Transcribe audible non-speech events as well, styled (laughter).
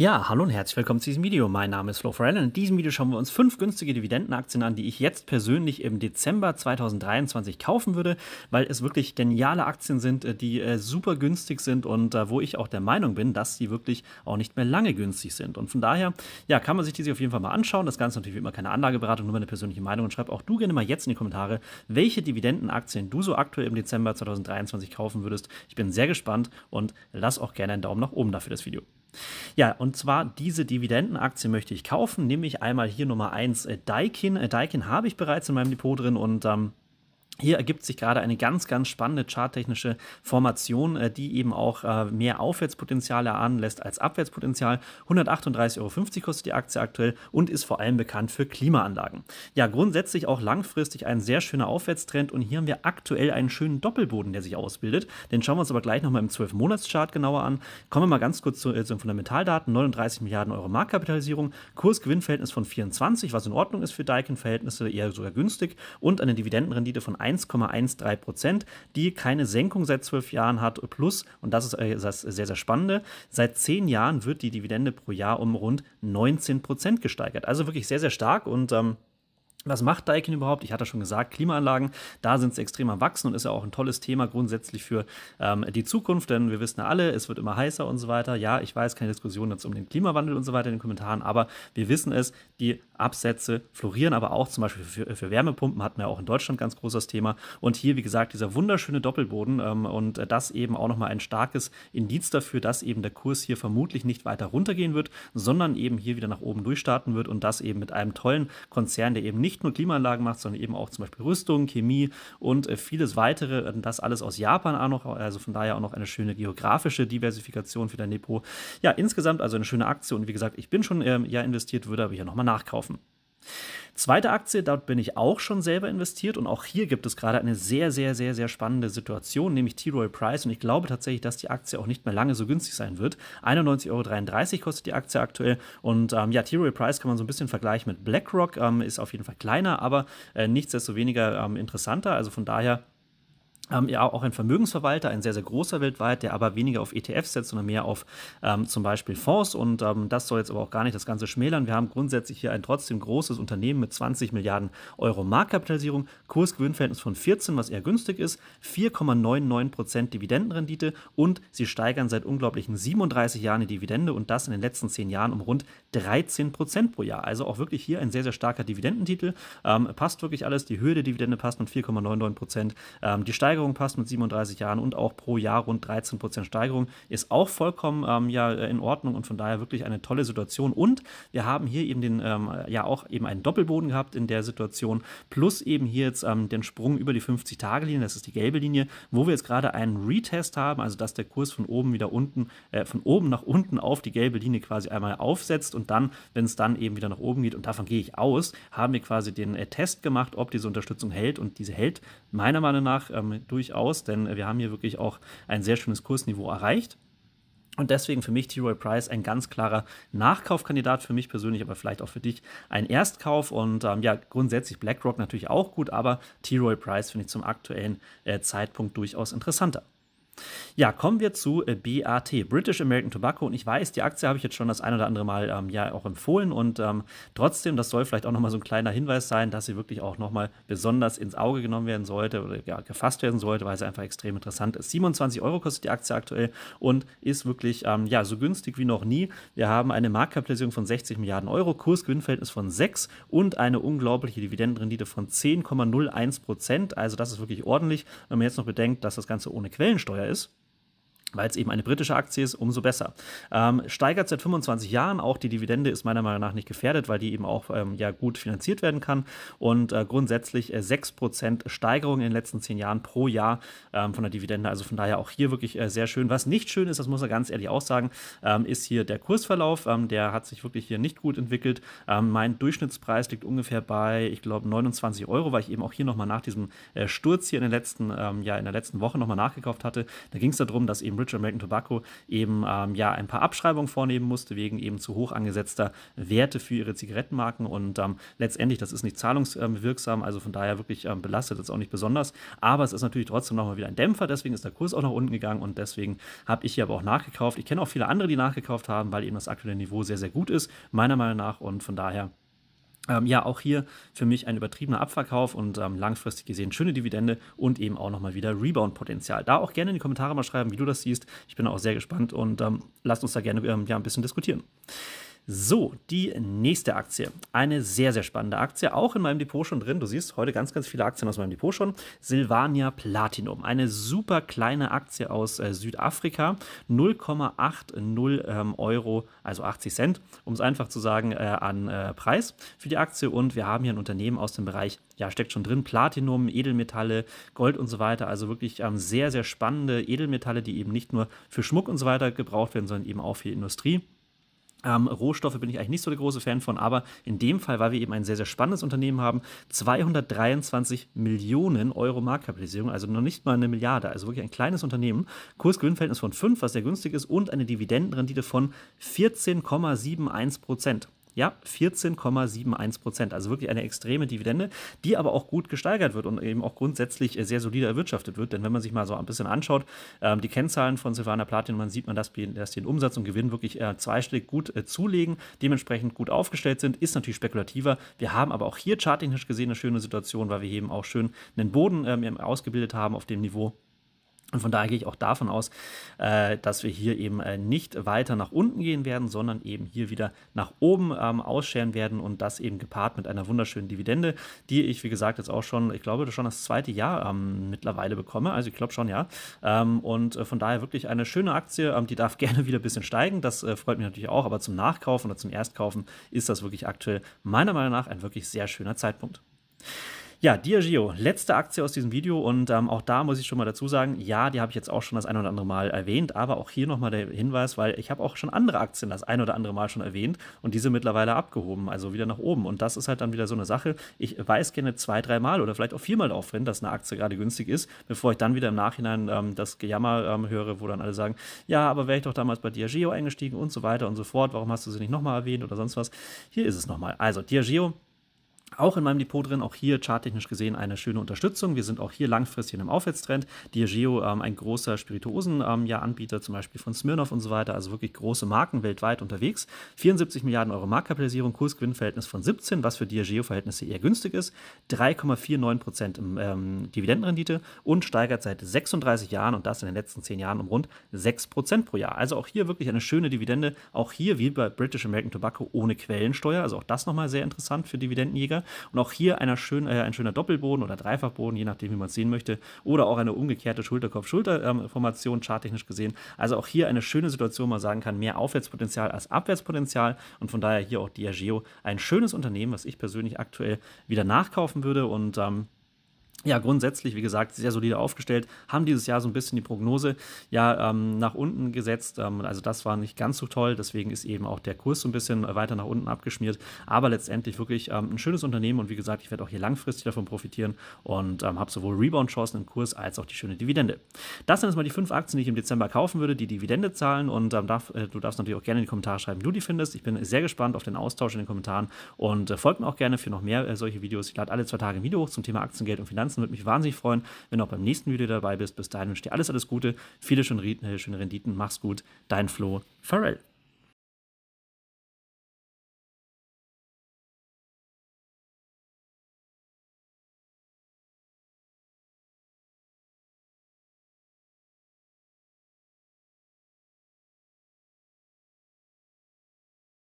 Ja, hallo und herzlich willkommen zu diesem Video. Mein Name ist Flo Farrell und in diesem Video schauen wir uns fünf günstige Dividendenaktien an, die ich jetzt persönlich im Dezember 2023 kaufen würde, weil es wirklich geniale Aktien sind, äh, die äh, super günstig sind und äh, wo ich auch der Meinung bin, dass sie wirklich auch nicht mehr lange günstig sind. Und von daher, ja, kann man sich diese auf jeden Fall mal anschauen. Das Ganze natürlich wie immer keine Anlageberatung, nur meine persönliche Meinung und schreib auch du gerne mal jetzt in die Kommentare, welche Dividendenaktien du so aktuell im Dezember 2023 kaufen würdest. Ich bin sehr gespannt und lass auch gerne einen Daumen nach oben dafür das Video. Ja, und zwar diese Dividendenaktie möchte ich kaufen, nehme ich einmal hier Nummer 1 äh, Daikin. Äh, Daikin habe ich bereits in meinem Depot drin und ähm, hier ergibt sich gerade eine ganz, ganz spannende charttechnische Formation, äh, die eben auch äh, mehr Aufwärtspotenzial erahnen lässt als Abwärtspotenzial. 138,50 Euro kostet die Aktie aktuell und ist vor allem bekannt für Klimaanlagen. Ja, grundsätzlich auch langfristig ein sehr schöner Aufwärtstrend und hier haben wir aktuell einen schönen Doppelboden, der sich ausbildet. Den schauen wir uns aber gleich nochmal im 12-Monats-Chart genauer an. Kommen wir mal ganz kurz zu, äh, Fundamentaldaten. 39 Milliarden Euro Marktkapitalisierung, Kursgewinnverhältnis von 24, was in Ordnung ist für Daikin-Verhältnisse, eher sogar günstig und eine Dividendenrendite von 1 1,13 Prozent, die keine Senkung seit zwölf Jahren hat, plus, und das ist äh, das sehr, sehr Spannende, seit zehn Jahren wird die Dividende pro Jahr um rund 19 Prozent gesteigert. Also wirklich sehr, sehr stark und ähm, was macht Daikin überhaupt? Ich hatte schon gesagt, Klimaanlagen, da sind sie extrem am Wachsen und ist ja auch ein tolles Thema grundsätzlich für ähm, die Zukunft, denn wir wissen ja alle, es wird immer heißer und so weiter. Ja, ich weiß, keine Diskussion jetzt um den Klimawandel und so weiter in den Kommentaren, aber wir wissen es, die Absätze florieren, aber auch zum Beispiel für, für Wärmepumpen hatten wir auch in Deutschland ganz großes Thema. Und hier, wie gesagt, dieser wunderschöne Doppelboden ähm, und das eben auch nochmal ein starkes Indiz dafür, dass eben der Kurs hier vermutlich nicht weiter runtergehen wird, sondern eben hier wieder nach oben durchstarten wird und das eben mit einem tollen Konzern, der eben nicht nicht nur Klimaanlagen macht, sondern eben auch zum Beispiel Rüstung, Chemie und äh, vieles weitere. Äh, das alles aus Japan auch noch, also von daher auch noch eine schöne geografische Diversifikation für dein Depot. Ja, insgesamt also eine schöne Aktie und wie gesagt, ich bin schon ähm, ja investiert, würde aber hier nochmal nachkaufen. Zweite Aktie, dort bin ich auch schon selber investiert und auch hier gibt es gerade eine sehr, sehr, sehr, sehr spannende Situation, nämlich T-Roy Price und ich glaube tatsächlich, dass die Aktie auch nicht mehr lange so günstig sein wird. 91,33 Euro kostet die Aktie aktuell und ähm, ja, T-Roy Price kann man so ein bisschen vergleichen mit BlackRock, ähm, ist auf jeden Fall kleiner, aber äh, nichtsdestoweniger ähm, interessanter, also von daher ähm, ja auch ein Vermögensverwalter, ein sehr, sehr großer weltweit, der aber weniger auf ETFs setzt, sondern mehr auf ähm, zum Beispiel Fonds. Und ähm, das soll jetzt aber auch gar nicht das Ganze schmälern. Wir haben grundsätzlich hier ein trotzdem großes Unternehmen mit 20 Milliarden Euro Marktkapitalisierung, Kursgewinnverhältnis von 14, was eher günstig ist, 4,99 Dividendenrendite und sie steigern seit unglaublichen 37 Jahren die Dividende und das in den letzten 10 Jahren um rund 13 pro Jahr. Also auch wirklich hier ein sehr, sehr starker Dividendentitel. Ähm, passt wirklich alles. Die Höhe der Dividende passt mit 4,99 Prozent. Ähm, die Steigerung Steigerung passt mit 37 Jahren und auch pro Jahr rund 13 Prozent Steigerung, ist auch vollkommen ähm, ja, in Ordnung und von daher wirklich eine tolle Situation. Und wir haben hier eben den, ähm, ja auch eben einen Doppelboden gehabt in der Situation, plus eben hier jetzt ähm, den Sprung über die 50-Tage-Linie, das ist die gelbe Linie, wo wir jetzt gerade einen Retest haben, also dass der Kurs von oben wieder unten, äh, von oben nach unten auf die gelbe Linie quasi einmal aufsetzt und dann, wenn es dann eben wieder nach oben geht, und davon gehe ich aus, haben wir quasi den äh, Test gemacht, ob diese Unterstützung hält und diese hält meiner Meinung nach ähm, durchaus, denn wir haben hier wirklich auch ein sehr schönes Kursniveau erreicht. Und deswegen für mich T-Roy Price ein ganz klarer Nachkaufkandidat, für mich persönlich, aber vielleicht auch für dich ein Erstkauf. Und ähm, ja, grundsätzlich BlackRock natürlich auch gut, aber T-Roy Price finde ich zum aktuellen äh, Zeitpunkt durchaus interessanter. Ja, kommen wir zu äh, BAT, British American Tobacco. Und ich weiß, die Aktie habe ich jetzt schon das ein oder andere Mal ähm, ja auch empfohlen. Und ähm, trotzdem, das soll vielleicht auch nochmal so ein kleiner Hinweis sein, dass sie wirklich auch nochmal besonders ins Auge genommen werden sollte oder ja, gefasst werden sollte, weil sie einfach extrem interessant ist. 27 Euro kostet die Aktie aktuell und ist wirklich ähm, ja, so günstig wie noch nie. Wir haben eine Marktkapitalisierung von 60 Milliarden Euro, Kursgewinnverhältnis von 6 und eine unglaubliche Dividendenrendite von 10,01 Prozent. Also das ist wirklich ordentlich, wenn man jetzt noch bedenkt, dass das Ganze ohne Quellensteuer ist weil es eben eine britische Aktie ist, umso besser. Ähm, steigert seit 25 Jahren, auch die Dividende ist meiner Meinung nach nicht gefährdet, weil die eben auch ähm, ja, gut finanziert werden kann und äh, grundsätzlich äh, 6% Steigerung in den letzten 10 Jahren pro Jahr ähm, von der Dividende, also von daher auch hier wirklich äh, sehr schön. Was nicht schön ist, das muss er ganz ehrlich auch sagen, ähm, ist hier der Kursverlauf, ähm, der hat sich wirklich hier nicht gut entwickelt. Ähm, mein Durchschnittspreis liegt ungefähr bei, ich glaube, 29 Euro, weil ich eben auch hier nochmal nach diesem äh, Sturz hier in, den letzten, ähm, ja, in der letzten Woche nochmal nachgekauft hatte. Da ging es darum, dass eben Rich American Tobacco eben ähm, ja ein paar Abschreibungen vornehmen musste, wegen eben zu hoch angesetzter Werte für ihre Zigarettenmarken. Und ähm, letztendlich, das ist nicht zahlungswirksam, also von daher wirklich ähm, belastet das auch nicht besonders. Aber es ist natürlich trotzdem nochmal wieder ein Dämpfer, deswegen ist der Kurs auch nach unten gegangen und deswegen habe ich hier aber auch nachgekauft. Ich kenne auch viele andere, die nachgekauft haben, weil eben das aktuelle Niveau sehr, sehr gut ist, meiner Meinung nach. Und von daher ähm, ja, auch hier für mich ein übertriebener Abverkauf und ähm, langfristig gesehen schöne Dividende und eben auch nochmal wieder Rebound-Potenzial. Da auch gerne in die Kommentare mal schreiben, wie du das siehst. Ich bin auch sehr gespannt und ähm, lasst uns da gerne ähm, ja, ein bisschen diskutieren. So, die nächste Aktie. Eine sehr, sehr spannende Aktie, auch in meinem Depot schon drin. Du siehst heute ganz, ganz viele Aktien aus meinem Depot schon. Silvania Platinum, eine super kleine Aktie aus äh, Südafrika. 0,80 ähm, Euro, also 80 Cent, um es einfach zu sagen, äh, an äh, Preis für die Aktie. Und wir haben hier ein Unternehmen aus dem Bereich, ja, steckt schon drin, Platinum, Edelmetalle, Gold und so weiter. Also wirklich ähm, sehr, sehr spannende Edelmetalle, die eben nicht nur für Schmuck und so weiter gebraucht werden, sondern eben auch für die Industrie. Ähm, Rohstoffe bin ich eigentlich nicht so der große Fan von, aber in dem Fall, weil wir eben ein sehr, sehr spannendes Unternehmen haben, 223 Millionen Euro Marktkapitalisierung, also noch nicht mal eine Milliarde, also wirklich ein kleines Unternehmen, Kursgewinnverhältnis von 5, was sehr günstig ist, und eine Dividendenrendite von 14,71 Prozent. Ja, 14,71 Prozent. Also wirklich eine extreme Dividende, die aber auch gut gesteigert wird und eben auch grundsätzlich sehr solide erwirtschaftet wird. Denn wenn man sich mal so ein bisschen anschaut, ähm, die Kennzahlen von Silvana Platin, dann sieht man, dass, dass den Umsatz und Gewinn wirklich äh, zweistellig gut äh, zulegen, dementsprechend gut aufgestellt sind, ist natürlich spekulativer. Wir haben aber auch hier charttechnisch gesehen eine schöne Situation, weil wir eben auch schön einen Boden ähm, ausgebildet haben auf dem Niveau, und von daher gehe ich auch davon aus, äh, dass wir hier eben äh, nicht weiter nach unten gehen werden, sondern eben hier wieder nach oben ähm, ausscheren werden und das eben gepaart mit einer wunderschönen Dividende, die ich, wie gesagt, jetzt auch schon, ich glaube, schon das zweite Jahr ähm, mittlerweile bekomme. Also ich glaube schon, ja. Ähm, und äh, von daher wirklich eine schöne Aktie, ähm, die darf (laughs) gerne wieder ein bisschen steigen. Das äh, freut mich natürlich auch, aber zum Nachkaufen oder zum Erstkaufen ist das wirklich aktuell meiner Meinung nach ein wirklich sehr schöner Zeitpunkt. Ja, Diageo, letzte Aktie aus diesem Video und ähm, auch da muss ich schon mal dazu sagen, ja, die habe ich jetzt auch schon das ein oder andere Mal erwähnt, aber auch hier nochmal der Hinweis, weil ich habe auch schon andere Aktien das ein oder andere Mal schon erwähnt und diese mittlerweile abgehoben, also wieder nach oben. Und das ist halt dann wieder so eine Sache. Ich weiß gerne zwei, dreimal oder vielleicht auch viermal darauf hin, dass eine Aktie gerade günstig ist, bevor ich dann wieder im Nachhinein ähm, das Gejammer ähm, höre, wo dann alle sagen, ja, aber wäre ich doch damals bei Diageo eingestiegen und so weiter und so fort, warum hast du sie nicht nochmal erwähnt oder sonst was? Hier ist es nochmal. Also Diageo auch in meinem Depot drin, auch hier charttechnisch gesehen eine schöne Unterstützung. Wir sind auch hier langfristig in einem Aufwärtstrend. Diageo, ähm, ein großer Spirituosen-Anbieter, ähm, zum Beispiel von Smirnoff und so weiter, also wirklich große Marken weltweit unterwegs. 74 Milliarden Euro Marktkapitalisierung, Kursgewinnverhältnis von 17, was für Diageo-Verhältnisse eher günstig ist. 3,49 Prozent ähm, Dividendenrendite und steigert seit 36 Jahren und das in den letzten 10 Jahren um rund 6 Prozent pro Jahr. Also auch hier wirklich eine schöne Dividende. Auch hier wie bei British American Tobacco ohne Quellensteuer. Also auch das nochmal sehr interessant für Dividendenjäger. Meter. Und auch hier schön, äh, ein schöner Doppelboden oder Dreifachboden, je nachdem, wie man es sehen möchte. Oder auch eine umgekehrte Schulterkopf-Schulter-Formation, ähm, charttechnisch gesehen. Also auch hier eine schöne Situation, wo man sagen kann, mehr Aufwärtspotenzial als Abwärtspotenzial. Und von daher hier auch Diageo ein schönes Unternehmen, was ich persönlich aktuell wieder nachkaufen würde. Und ähm, ja, grundsätzlich, wie gesagt, sehr solide aufgestellt, haben dieses Jahr so ein bisschen die Prognose ja ähm, nach unten gesetzt. Ähm, also das war nicht ganz so toll, deswegen ist eben auch der Kurs so ein bisschen weiter nach unten abgeschmiert. Aber letztendlich wirklich ähm, ein schönes Unternehmen und wie gesagt, ich werde auch hier langfristig davon profitieren und ähm, habe sowohl Rebound-Chancen im Kurs als auch die schöne Dividende. Das sind jetzt mal die fünf Aktien, die ich im Dezember kaufen würde, die Dividende zahlen und ähm, darf, äh, du darfst natürlich auch gerne in die Kommentare schreiben, wie du die findest. Ich bin sehr gespannt auf den Austausch in den Kommentaren und äh, folgt mir auch gerne für noch mehr äh, solche Videos. Ich lade alle zwei Tage ein Video hoch zum Thema Aktiengeld und Finanzen Ganzen. Würde mich wahnsinnig freuen, wenn du auch beim nächsten Video dabei bist. Bis dahin wünsche ich dir alles, alles Gute, viele schöne, äh, schöne Renditen. Mach's gut. Dein Flo Farrell.